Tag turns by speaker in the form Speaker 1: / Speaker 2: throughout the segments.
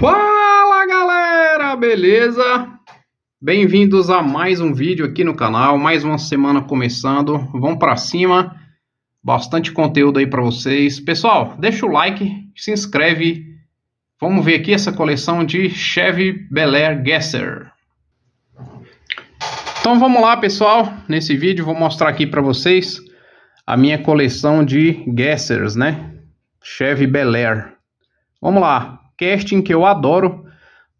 Speaker 1: Fala galera, beleza? Bem-vindos a mais um vídeo aqui no canal, mais uma semana começando. Vamos para cima, bastante conteúdo aí para vocês. Pessoal, deixa o like, se inscreve. Vamos ver aqui essa coleção de Chevy Bel Air Então vamos lá, pessoal. Nesse vídeo vou mostrar aqui para vocês a minha coleção de Gassers, né? Chevy Bel Air. Vamos lá casting que eu adoro,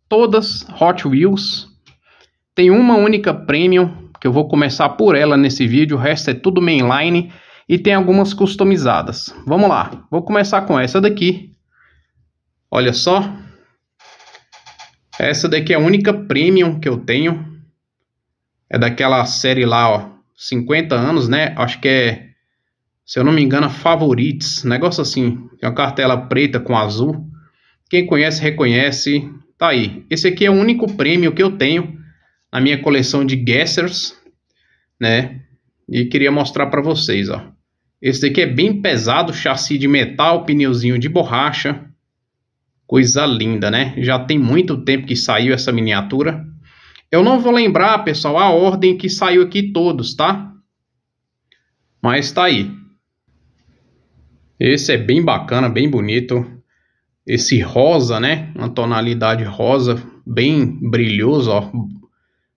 Speaker 1: todas Hot Wheels. Tem uma única Premium, que eu vou começar por ela nesse vídeo, o resto é tudo mainline e tem algumas customizadas. Vamos lá, vou começar com essa daqui. Olha só. Essa daqui é a única Premium que eu tenho. É daquela série lá, ó, 50 anos, né? Acho que é, se eu não me engano, Favorites. Negócio assim, tem uma cartela preta com azul. Quem conhece, reconhece. Tá aí. Esse aqui é o único prêmio que eu tenho na minha coleção de Guessers, né? E queria mostrar para vocês, ó. Esse daqui é bem pesado, chassi de metal, pneuzinho de borracha. Coisa linda, né? Já tem muito tempo que saiu essa miniatura. Eu não vou lembrar, pessoal, a ordem que saiu aqui todos, tá? Mas tá aí. Esse é bem bacana, bem bonito esse rosa, né? Uma tonalidade rosa bem brilhoso, ó.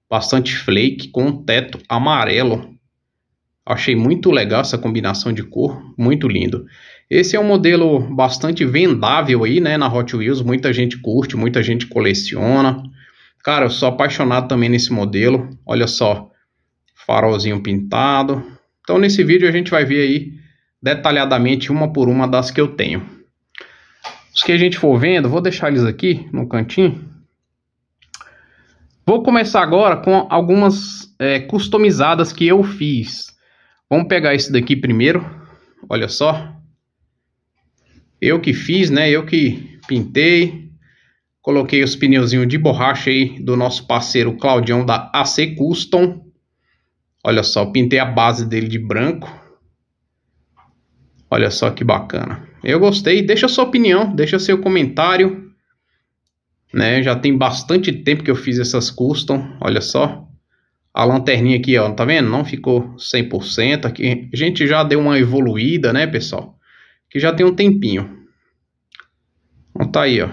Speaker 1: Bastante flake com teto amarelo. Achei muito legal essa combinação de cor, muito lindo. Esse é um modelo bastante vendável aí, né, na Hot Wheels, muita gente curte, muita gente coleciona. Cara, eu sou apaixonado também nesse modelo. Olha só, farolzinho pintado. Então nesse vídeo a gente vai ver aí detalhadamente uma por uma das que eu tenho. Os que a gente for vendo, vou deixar eles aqui no cantinho. Vou começar agora com algumas é, customizadas que eu fiz. Vamos pegar esse daqui primeiro. Olha só. Eu que fiz, né? Eu que pintei. Coloquei os pneuzinhos de borracha aí do nosso parceiro Claudião da AC Custom. Olha só, pintei a base dele de branco. Olha só que bacana. Eu gostei. Deixa sua opinião, deixa seu comentário. Né? Já tem bastante tempo que eu fiz essas custom, olha só. A lanterninha aqui, ó, tá vendo? Não ficou 100% aqui. A gente já deu uma evoluída, né, pessoal? Que já tem um tempinho. Então tá aí, ó.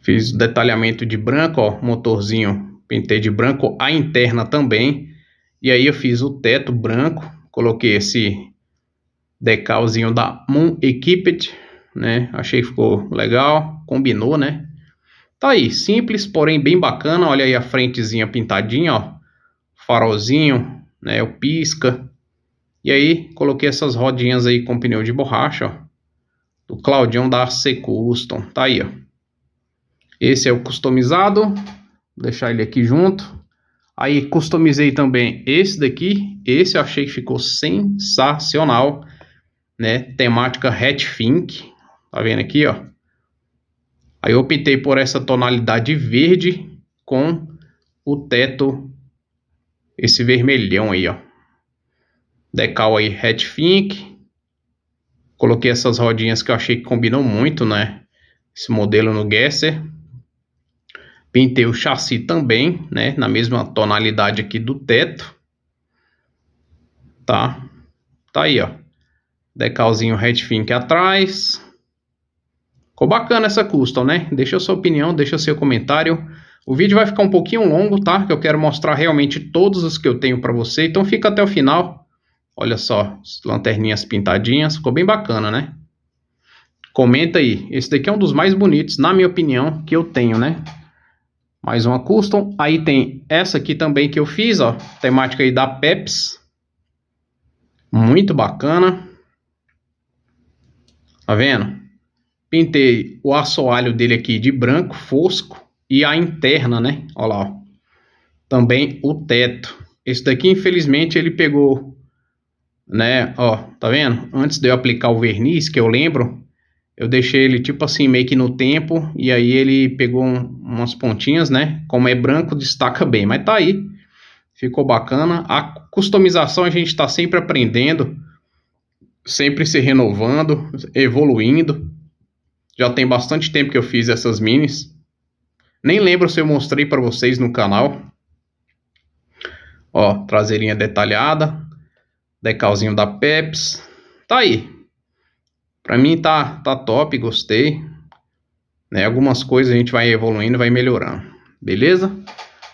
Speaker 1: Fiz detalhamento de branco, ó, motorzinho pintei de branco, a interna também. E aí eu fiz o teto branco, coloquei esse decalzinho da Moon Equipped, né? Achei que ficou legal, combinou, né? Tá aí, simples, porém bem bacana. Olha aí a frentezinha pintadinha, ó. Farolzinho, né? O pisca. E aí, coloquei essas rodinhas aí com pneu de borracha, ó. Do Claudião da AC Custom. Tá aí, ó. Esse é o customizado. Vou deixar ele aqui junto. Aí customizei também esse daqui. Esse eu achei que ficou sensacional né? Temática fink, tá vendo aqui, ó. Aí eu optei por essa tonalidade verde com o teto esse vermelhão aí, ó. Decal aí fink. Coloquei essas rodinhas que eu achei que combinam muito, né? Esse modelo no Gesser. Pintei o chassi também, né? Na mesma tonalidade aqui do teto. Tá? Tá aí, ó. Decalzinho aqui atrás. Ficou bacana essa custom, né? Deixa a sua opinião, deixa seu comentário. O vídeo vai ficar um pouquinho longo, tá? Que eu quero mostrar realmente todos os que eu tenho para você. Então fica até o final. Olha só, lanterninhas pintadinhas. Ficou bem bacana, né? Comenta aí. Esse daqui é um dos mais bonitos, na minha opinião, que eu tenho, né? Mais uma custom. Aí tem essa aqui também que eu fiz, ó. Temática aí da Peps. Muito bacana. Tá vendo? Pintei o assoalho dele aqui de branco fosco e a interna, né? Olha lá, ó. Também o teto. Esse daqui, infelizmente, ele pegou, né? Ó, tá vendo? Antes de eu aplicar o verniz, que eu lembro, eu deixei ele tipo assim, meio que no tempo, e aí ele pegou um, umas pontinhas, né? Como é branco, destaca bem, mas tá aí. Ficou bacana. A customização a gente tá sempre aprendendo sempre se renovando, evoluindo. Já tem bastante tempo que eu fiz essas minis. Nem lembro se eu mostrei para vocês no canal. Ó, traseirinha detalhada, decalzinho da Peps. Tá aí. Para mim tá tá top, gostei. Né, algumas coisas a gente vai evoluindo, vai melhorando. Beleza?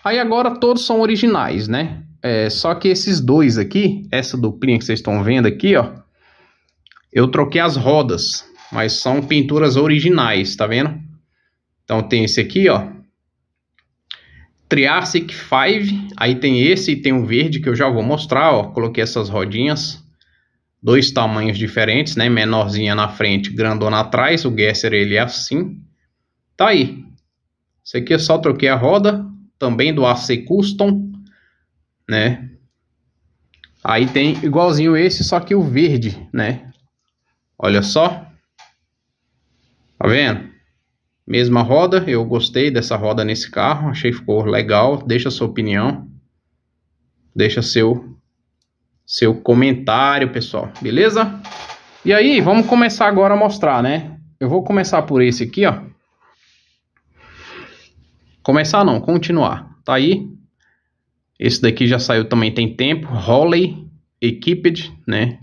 Speaker 1: Aí agora todos são originais, né? É, só que esses dois aqui, essa duplinha que vocês estão vendo aqui, ó, eu troquei as rodas, mas são pinturas originais, tá vendo? Então tem esse aqui, ó. Triassic 5, aí tem esse e tem um verde que eu já vou mostrar, ó. Coloquei essas rodinhas, dois tamanhos diferentes, né? Menorzinha na frente, grandona atrás, o Gesser ele é assim. Tá aí. Esse aqui eu só troquei a roda, também do AC Custom, né? Aí tem igualzinho esse, só que o verde, né? Olha só. Tá vendo? Mesma roda, eu gostei dessa roda nesse carro, achei que ficou legal. Deixa sua opinião. Deixa seu seu comentário, pessoal. Beleza? E aí, vamos começar agora a mostrar, né? Eu vou começar por esse aqui, ó. Começar não, continuar. Tá aí. Esse daqui já saiu também tem tempo. Holley Equipped, né?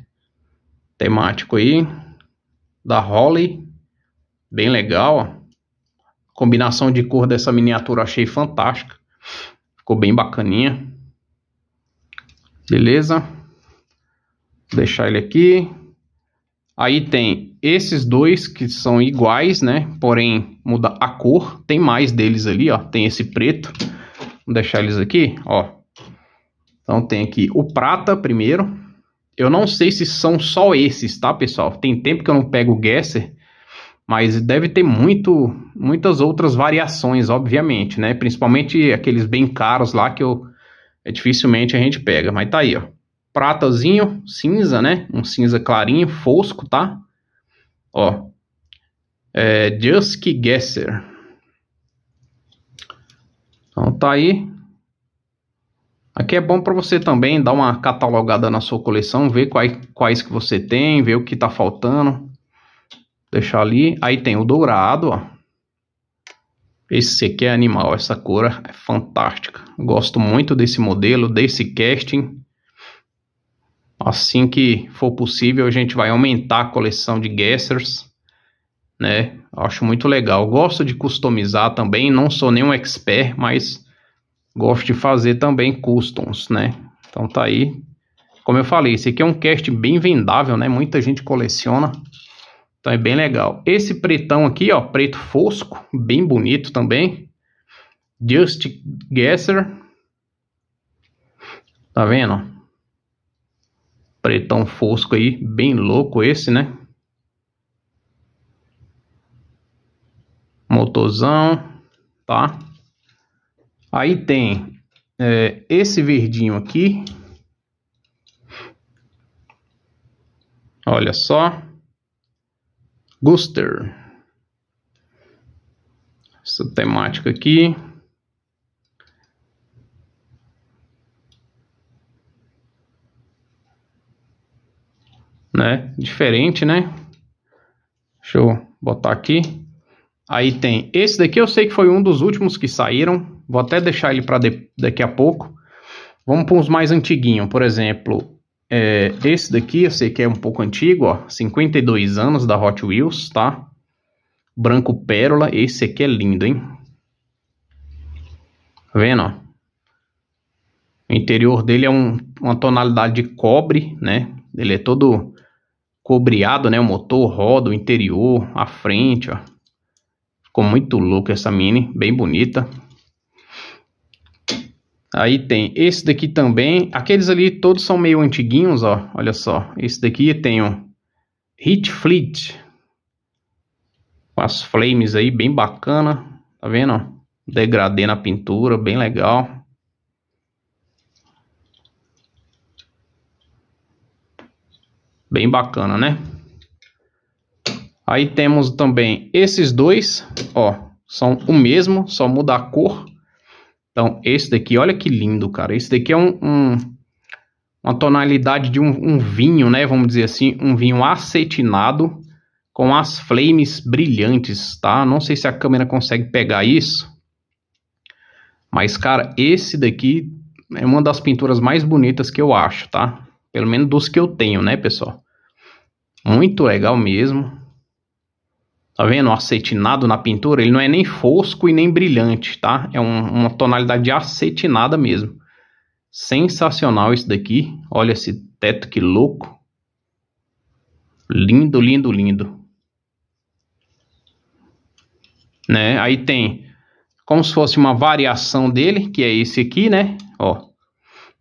Speaker 1: Temático aí da Holly, bem legal. A combinação de cor dessa miniatura achei fantástica. Ficou bem bacaninha. Beleza? Vou deixar ele aqui. Aí tem esses dois que são iguais, né? Porém, muda a cor. Tem mais deles ali, ó. Tem esse preto. Vou deixar eles aqui, ó. Então tem aqui o prata primeiro. Eu não sei se são só esses, tá, pessoal? Tem tempo que eu não pego o Guesser, mas deve ter muito, muitas outras variações, obviamente, né? Principalmente aqueles bem caros lá que eu é, dificilmente a gente pega, mas tá aí, ó. Pratazinho, cinza, né? Um cinza clarinho, fosco, tá? Ó. É, Just Guesser. Então tá aí, Aqui é bom para você também dar uma catalogada na sua coleção, ver quais, quais que você tem, ver o que está faltando. Deixar ali. Aí tem o dourado, ó. Esse aqui é animal, essa cor é fantástica. Gosto muito desse modelo, desse casting. Assim que for possível, a gente vai aumentar a coleção de guessers, né? Acho muito legal. Gosto de customizar também, não sou nenhum expert, mas gosto de fazer também customs, né? Então tá aí. Como eu falei, esse aqui é um cast bem vendável, né? Muita gente coleciona. Então é bem legal. Esse pretão aqui, ó, preto fosco, bem bonito também. Just Guesser. Tá vendo? Pretão fosco aí, bem louco esse, né? Motorzão, tá? Aí tem é, esse verdinho aqui. Olha só. Guster. Essa temática aqui. Né? Diferente, né? Deixa eu botar aqui. Aí tem esse daqui, eu sei que foi um dos últimos que saíram. Vou até deixar ele para de, daqui a pouco. Vamos para uns mais antiguinhos. Por exemplo, é, esse daqui eu sei que é um pouco antigo, ó. 52 anos da Hot Wheels, tá? Branco Pérola. Esse aqui é lindo, hein? Tá vendo, ó? O interior dele é um, uma tonalidade de cobre, né? Ele é todo cobreado, né? O motor, roda, o interior, a frente, ó. Ficou muito louco essa mini, bem bonita. Aí tem esse daqui também. Aqueles ali todos são meio antiguinhos, ó. Olha só. Esse daqui tem um Hit Fleet. Com as flames aí, bem bacana. Tá vendo? Degradê na pintura, bem legal. Bem bacana, né? Aí temos também esses dois, ó. São o mesmo, só muda a cor. Então, esse daqui, olha que lindo, cara. Esse daqui é um, um uma tonalidade de um, um, vinho, né? Vamos dizer assim, um vinho acetinado com as flames brilhantes, tá? Não sei se a câmera consegue pegar isso. Mas, cara, esse daqui é uma das pinturas mais bonitas que eu acho, tá? Pelo menos dos que eu tenho, né, pessoal? Muito legal mesmo. Tá vendo? O acetinado na pintura, ele não é nem fosco e nem brilhante, tá? É um, uma tonalidade acetinada mesmo. Sensacional isso daqui. Olha esse teto que louco. Lindo, lindo, lindo. Né? Aí tem como se fosse uma variação dele, que é esse aqui, né? Ó.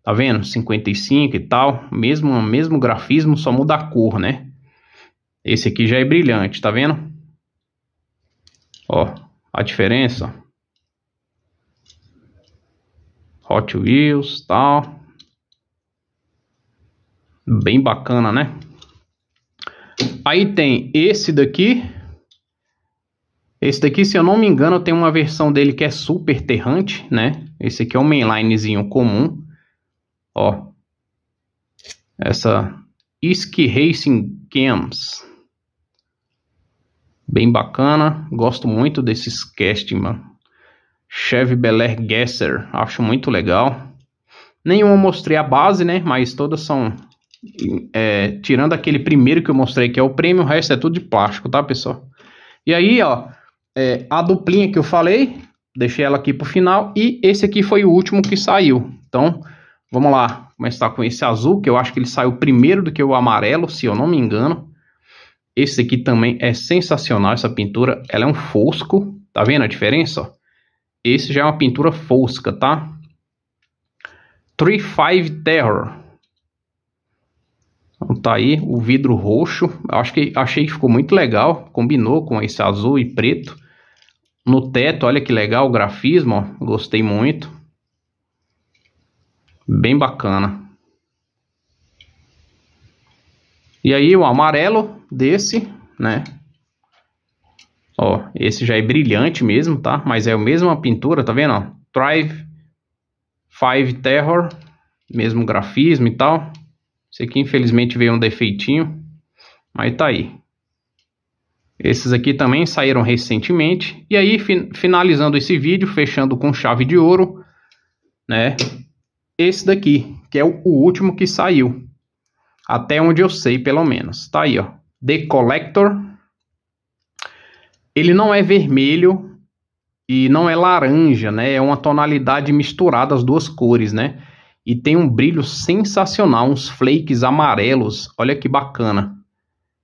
Speaker 1: Tá vendo? 55 e tal, mesmo mesmo grafismo, só muda a cor, né? Esse aqui já é brilhante, tá vendo? Ó, a diferença. Hot Wheels, tal. Bem bacana, né? Aí tem esse daqui. Esse daqui, se eu não me engano, tem uma versão dele que é super terrante, né? Esse aqui é um mainlinezinho comum. Ó. Essa Iski Racing Games. Bem bacana, gosto muito desses cast, mano. Chevy Air Gasser, acho muito legal. Nenhuma mostrei a base, né? Mas todas são. É, tirando aquele primeiro que eu mostrei, que é o prêmio, o resto é tudo de plástico, tá, pessoal? E aí, ó, é, a duplinha que eu falei, deixei ela aqui pro final. E esse aqui foi o último que saiu. Então, vamos lá começar com esse azul, que eu acho que ele saiu primeiro do que o amarelo, se eu não me engano. Esse aqui também é sensacional, essa pintura. Ela é um fosco, tá vendo a diferença? Esse já é uma pintura fosca, tá? 3-5 Terror. Então, tá aí o vidro roxo. Acho que achei que ficou muito legal. Combinou com esse azul e preto. No teto, olha que legal o grafismo. Ó. Gostei muito. Bem bacana. E aí o amarelo desse, né? Ó, esse já é brilhante mesmo, tá? Mas é a mesma pintura, tá vendo? Drive Thrive, Five Terror, mesmo grafismo e tal. Esse aqui infelizmente veio um defeitinho, mas tá aí. Esses aqui também saíram recentemente. E aí, finalizando esse vídeo, fechando com chave de ouro, né? Esse daqui, que é o último que saiu. Até onde eu sei, pelo menos. Tá aí, ó. The Collector. Ele não é vermelho e não é laranja, né? É uma tonalidade misturada as duas cores, né? E tem um brilho sensacional, uns flakes amarelos. Olha que bacana.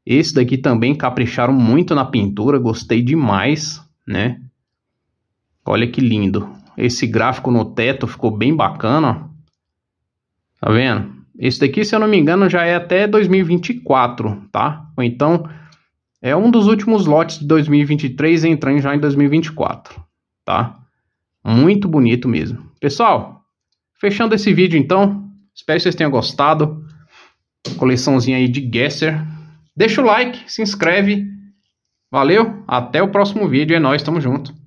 Speaker 1: Esse daqui também capricharam muito na pintura, gostei demais, né? Olha que lindo. Esse gráfico no teto ficou bem bacana, ó. Tá vendo? Esse daqui, se eu não me engano, já é até 2024, tá? Ou então é um dos últimos lotes de 2023 entrando já em 2024, tá? Muito bonito mesmo. Pessoal, fechando esse vídeo então, espero que vocês tenham gostado. Coleçãozinha aí de Gesser. Deixa o like, se inscreve. Valeu, até o próximo vídeo, é nós, tamo junto.